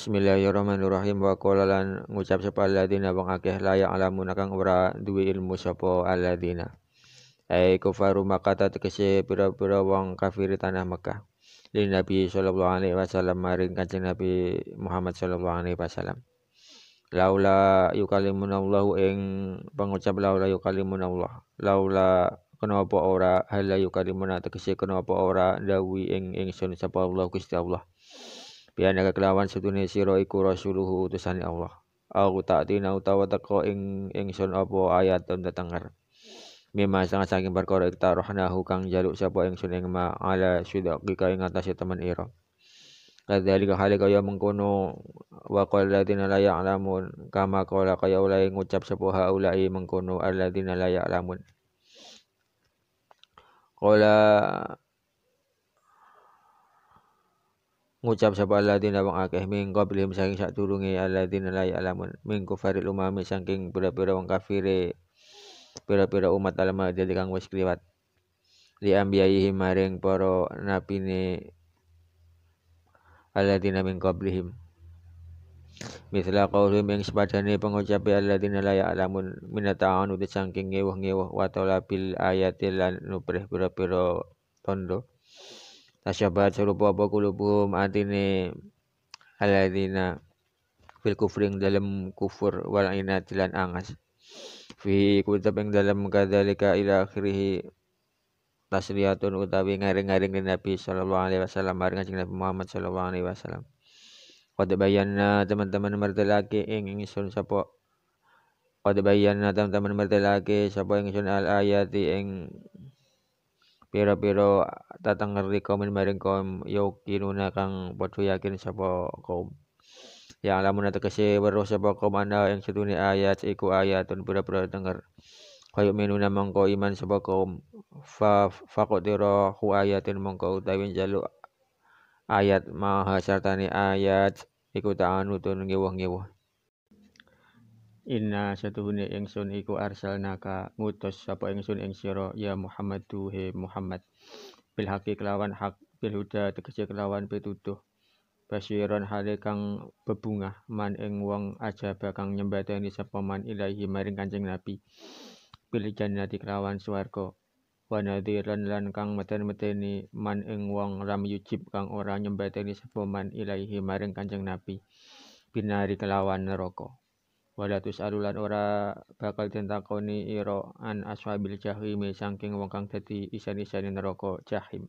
Bismillahirrahmanirrahim wa qala lan ngucap sapa alladzina wong akeh la alamun kang ora duwe ilmu sapa alladzina. Ai kufaru makata tekesi pira-pira wong kafir tanah Mekah. Lin Nabi sallallahu alaihi wasallam maring Kanjeng Nabi Muhammad sallallahu alaihi wasallam. Laula yukalimuna Allah ing pengucap laula yukalimuna Allah. Laula kenapa ora la yukalimuna tekesi kenapa ora dawi ing ingsun sapa Allah Gusti Allah bianaka kelawan setune sira iku rasuluhu utusane Allah aku ta'tina utawa teko ing ingsun apa ayatun tetenger memang sangat saking perkara iktarohnahu kang jaluk sapa ingsun ing ma ala sudaki ka ing atase temen ira Kadzalika hale kaya mengkono wa qala alladziina la ya'lamun kama qala kaya ulai ngucap sapa haulai mengkono alladziina la ya'lamun Qala ngucap sapa alladzina wong akeh min qablihim saking sadurunge aladin la alamun min kufaril umami saking pira-pira wong kafire pira-pira umat alamah jadi kang wis kliwat li ihi maring para napine alladzina min qablihim Misla qaulihim yang sepadane pengucape alladzina la ya'lamun minata'anu saking ngewuh ngewah wa talabil ayati lan nupreh pira-pira tondo tasyabahat serupa apa kulubuhum atine alladzina fil kufring dalam kufur wal inati angas fi kutab yang dalam kadzalika ila akhirih tasriyatun utawi ngaring-ngaring Nabi sallallahu alaihi wasallam marang Kanjeng Nabi Muhammad sallallahu alaihi wasallam Qad bayanna teman-teman mertelake ing ingsun sapa Qad bayanna teman-teman mertelake sapa ingsun al ayati ing Piro-piro tatengeri kaumin maring kaum yuqinuna kang padha yakin sapa kaum. Ya lamun tegese weruh sapa kaum ana yang sedune ayat iku ayatun pura pura denger. Kayu minuna mongko iman sapa kaum fa faqdira hu ayatin mongko utawi jalu ayat maha sartane ayat iku ta'anutun ngewah-ngewah. Inna satuhune ingsun iku arsalnaka ngutus sapa ingsun ing sira ya Muhammad tuhe Muhammad. Bil haqi kelawan hak bil huda tegese kelawan pituduh. Basyiron hale kang bebungah man ing wong ajaba kang nyembateni sapa man ilahi maring Kanjeng Nabi. Bil jannati kelawan swarga. Wa nadhiran lan kang meten-meteni man ing wong lam yujib kang ora nyembateni sapa man ilahi maring Kanjeng Nabi. Binari kelawan neraka wala tusalulan ora bakal tentakoni iro an aswabil jahim sangking wong kang dadi isan isan neraka jahim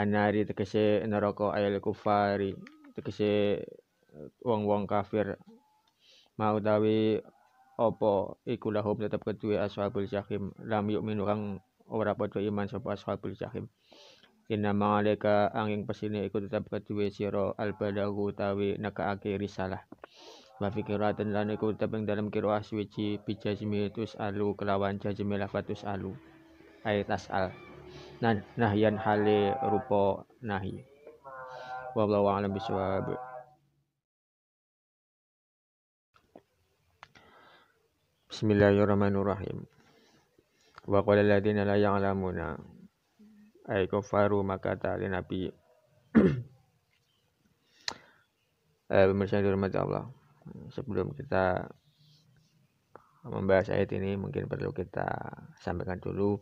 anari tegese neraka ayal kufari tegese eh, wong-wong kafir mau tawi opo iku lahum tetep kedue ashabul jahim lam yu'minu kang ora padha iman sapa aswabil jahim Inna ma'alika angin pesine iku tetap kedua siro al tawi tawi nakaake risalah wa fi qiraatin lan iku teping dalam qiraah suci bi alu kelawan jazmi lafat alu ayat asal nan nahyan hale rupo nahi wallahu a'lam bishawab Bismillahirrahmanirrahim wa qala alladziina la ya'lamuna ay kufaru maka ta'ala nabi eh, pemirsa dirahmati Allah sebelum kita membahas ayat ini mungkin perlu kita sampaikan dulu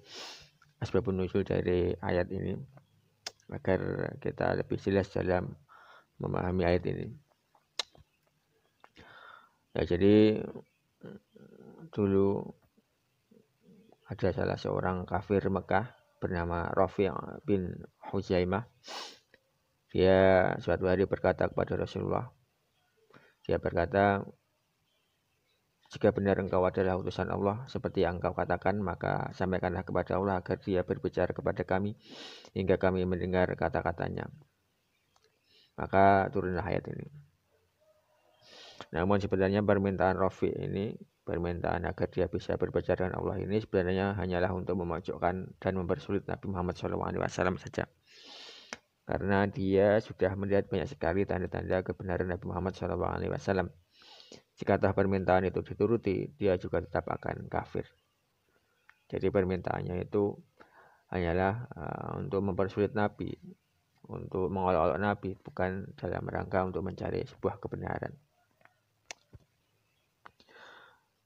aspek nuzul dari ayat ini agar kita lebih jelas dalam memahami ayat ini. Ya jadi dulu ada salah seorang kafir Mekah bernama Rafi bin Huzaimah. Dia suatu hari berkata kepada Rasulullah, dia berkata, jika benar engkau adalah utusan Allah, seperti yang engkau katakan, maka sampaikanlah kepada Allah agar dia berbicara kepada kami hingga kami mendengar kata-katanya. Maka turunlah ayat ini. Namun sebenarnya permintaan Rafi ini, permintaan agar dia bisa berbicara dengan Allah ini sebenarnya hanyalah untuk memojokkan dan mempersulit Nabi Muhammad SAW saja karena dia sudah melihat banyak sekali tanda-tanda kebenaran Nabi Muhammad SAW. Jika tahap permintaan itu dituruti, dia juga tetap akan kafir. Jadi permintaannya itu hanyalah uh, untuk mempersulit Nabi, untuk mengolok-olok Nabi, bukan dalam rangka untuk mencari sebuah kebenaran.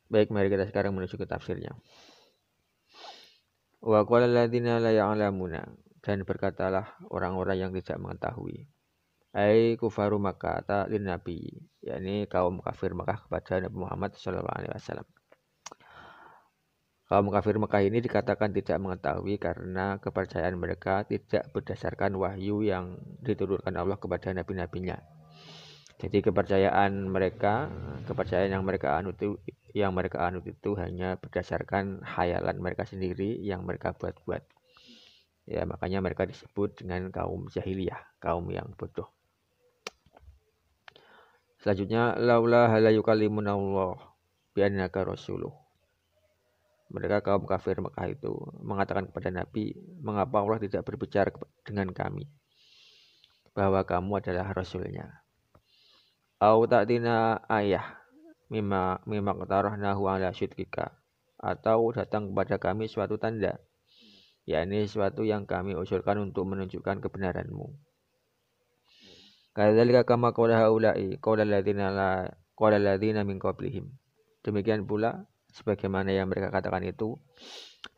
Baik, mari kita sekarang menuju ke tafsirnya. Wa qala alladziina la ya'lamuna dan berkatalah orang-orang yang tidak mengetahui. ai kufaru Makkah ta'lin Nabi, yakni kaum kafir Makkah kepada Nabi Muhammad Shallallahu Alaihi Wasallam. Kaum kafir Makkah ini dikatakan tidak mengetahui karena kepercayaan mereka tidak berdasarkan wahyu yang diturunkan Allah kepada nabi-nabinya. Jadi kepercayaan mereka, kepercayaan yang mereka anut itu, yang mereka anut itu hanya berdasarkan khayalan mereka sendiri yang mereka buat-buat. Ya, makanya mereka disebut dengan kaum jahiliyah, kaum yang bodoh. Selanjutnya, laula halayukalimunallah Allah biannaka rasuluh. Mereka kaum kafir Mekah itu mengatakan kepada Nabi, mengapa Allah tidak berbicara dengan kami? Bahwa kamu adalah Rasulnya. Au ta'tina ayah mimma mimma qatarahnahu ala syidqika atau datang kepada kami suatu tanda yakni sesuatu yang kami usulkan untuk menunjukkan kebenaranmu. Hmm. Kadzalika kama qala haula'i qala alladziina la qala alladziina min qablihim. Demikian pula sebagaimana yang mereka katakan itu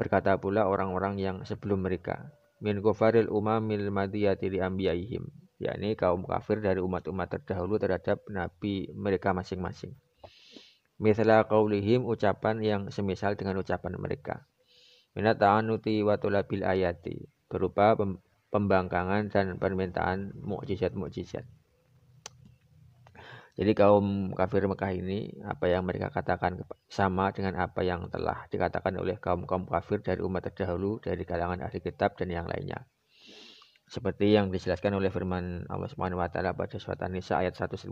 berkata pula orang-orang yang sebelum mereka min kufaril umamil madiyati li anbiyaihim yakni kaum kafir dari umat-umat terdahulu terhadap nabi mereka masing-masing. Misalnya qaulihim ucapan yang semisal dengan ucapan mereka minat anuti wa bil ayati berupa pembangkangan dan permintaan mukjizat-mukjizat. Jadi kaum kafir Mekah ini apa yang mereka katakan sama dengan apa yang telah dikatakan oleh kaum-kaum kafir dari umat terdahulu dari kalangan ahli kitab dan yang lainnya. Seperti yang dijelaskan oleh firman Allah Subhanahu wa taala pada surat An-Nisa ayat 153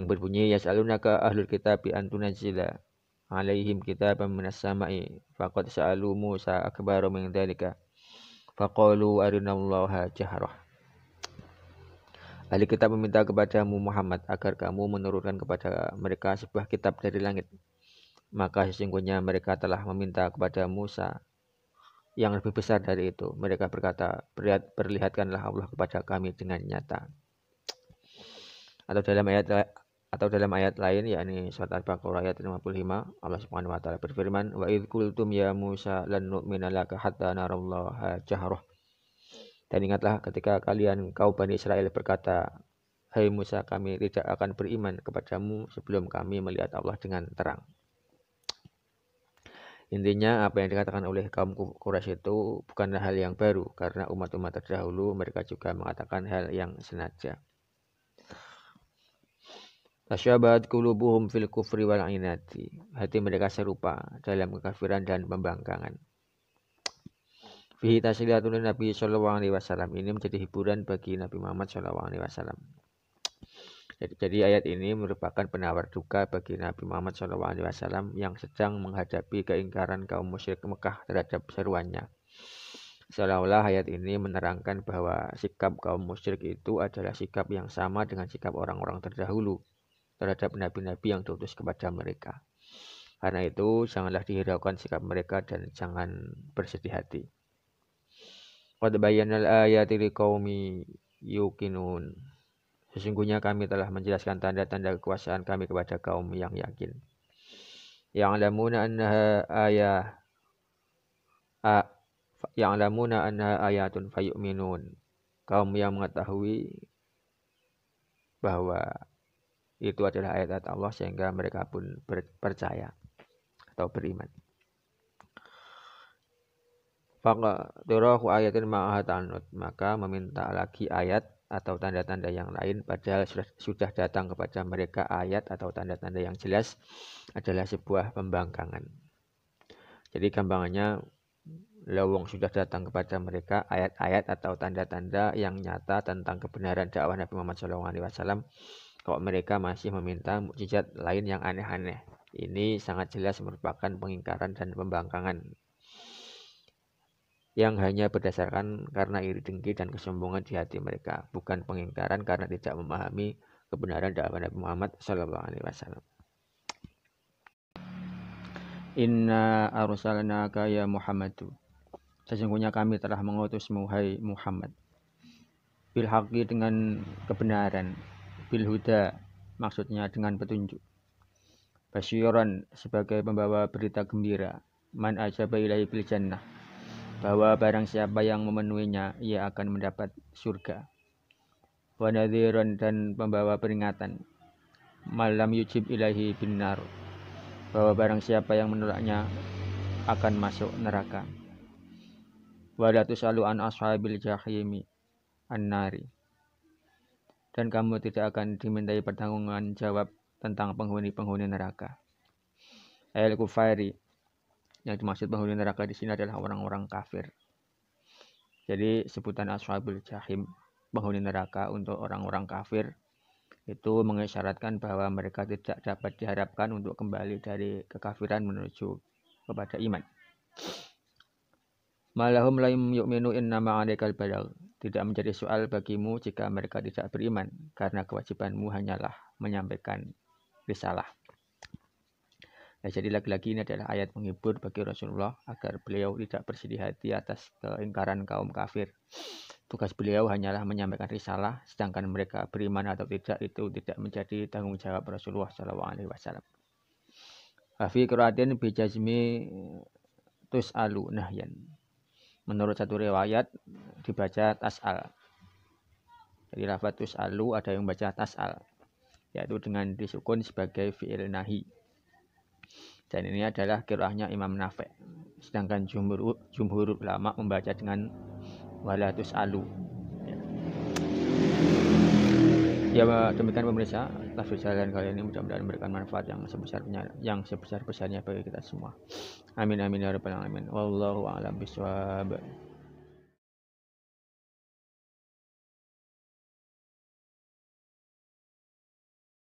yang berbunyi yas'alunaka ahlul kitab bi antunazila alaihim kitaban minas sama'i faqad sa'alu Musa akbaru min dhalika faqalu arinallaha jahrah Ahli kitab meminta kepadamu Muhammad agar kamu menurunkan kepada mereka sebuah kitab dari langit. Maka sesungguhnya mereka telah meminta kepada Musa yang lebih besar dari itu. Mereka berkata, perlihatkanlah Allah kepada kami dengan nyata. Atau dalam ayat atau dalam ayat lain yakni surat Al-Baqarah ayat 55 Allah Subhanahu wa taala berfirman wa id qultum ya Musa lan nu'mina laka hatta narallaha jahrah dan ingatlah ketika kalian kaum Bani Israel berkata Hai Musa kami tidak akan beriman kepadamu sebelum kami melihat Allah dengan terang Intinya apa yang dikatakan oleh kaum Quraisy itu bukanlah hal yang baru karena umat-umat terdahulu mereka juga mengatakan hal yang senada Tasyabat kulubuhum fil kufri wal inati. Hati mereka serupa dalam kekafiran dan pembangkangan. Fihi tasyilatun Nabi Shallallahu Alaihi Wasallam ini menjadi hiburan bagi Nabi Muhammad Shallallahu Alaihi Wasallam. Jadi, jadi ayat ini merupakan penawar duka bagi Nabi Muhammad Shallallahu Alaihi Wasallam yang sedang menghadapi keingkaran kaum musyrik Mekah terhadap seruannya. Seolah-olah ayat ini menerangkan bahwa sikap kaum musyrik itu adalah sikap yang sama dengan sikap orang-orang terdahulu terhadap nabi-nabi yang diutus kepada mereka. Karena itu, janganlah dihiraukan sikap mereka dan jangan bersedih hati. Qad al ayati liqaumi yuqinun. Sesungguhnya kami telah menjelaskan tanda-tanda kekuasaan kami kepada kaum yang yakin. Ya'lamuna annaha ayah a, ya'lamuna annaha ayatun fayu'minun. Kaum yang mengetahui bahwa itu adalah ayat-ayat Allah sehingga mereka pun percaya atau beriman. ayatin maka meminta lagi ayat atau tanda-tanda yang lain padahal sudah, datang kepada mereka ayat atau tanda-tanda yang jelas adalah sebuah pembangkangan. Jadi kembangannya lawang sudah datang kepada mereka ayat-ayat atau tanda-tanda yang nyata tentang kebenaran dakwah Nabi Muhammad SAW kalau mereka masih meminta mukjizat lain yang aneh-aneh. Ini sangat jelas merupakan pengingkaran dan pembangkangan yang hanya berdasarkan karena iri dengki dan kesombongan di hati mereka, bukan pengingkaran karena tidak memahami kebenaran dakwah Nabi Muhammad Sallallahu Alaihi Wasallam. Inna arsalnaka ya Muhammadu. Sesungguhnya kami telah mengutus hai Muhammad. Bilhaqi dengan kebenaran bil huda maksudnya dengan petunjuk basyiran sebagai pembawa berita gembira man ajaba ilahi bil jannah bahwa barang siapa yang memenuhinya ia akan mendapat surga wa dan pembawa peringatan malam yujib ilahi bin nar bahwa barang siapa yang menolaknya akan masuk neraka wa la tusalu an ashabil jahimi an-nari dan kamu tidak akan dimintai pertanggungan jawab tentang penghuni-penghuni neraka. Ayat kufairi yang dimaksud penghuni neraka di sini adalah orang-orang kafir. Jadi sebutan ashabul jahim penghuni neraka untuk orang-orang kafir itu mengisyaratkan bahwa mereka tidak dapat diharapkan untuk kembali dari kekafiran menuju kepada iman. Malahum yuk yu'minu innama alaikal balagh tidak menjadi soal bagimu jika mereka tidak beriman, karena kewajibanmu hanyalah menyampaikan risalah. Ya, jadi lagi-lagi ini adalah ayat menghibur bagi Rasulullah agar beliau tidak bersedih hati atas keingkaran kaum kafir. Tugas beliau hanyalah menyampaikan risalah, sedangkan mereka beriman atau tidak itu tidak menjadi tanggung jawab Rasulullah Shallallahu Alaihi Wasallam. Hafi Quratin bijazmi tus'alu nahyan menurut satu riwayat dibaca tas'al jadi rafatus alu ada yang baca tas'al yaitu dengan disukun sebagai fi'il nahi dan ini adalah kirahnya Imam Nafi sedangkan jumhur, jumhur ulama membaca dengan walatus alu Ya demikian pemirsa, tas jalan kali ini mudah-mudahan memberikan manfaat yang sebesar yang sebesar besarnya bagi kita semua. Amin amin ya rabbal alamin. Wallahu a'lam bishawab.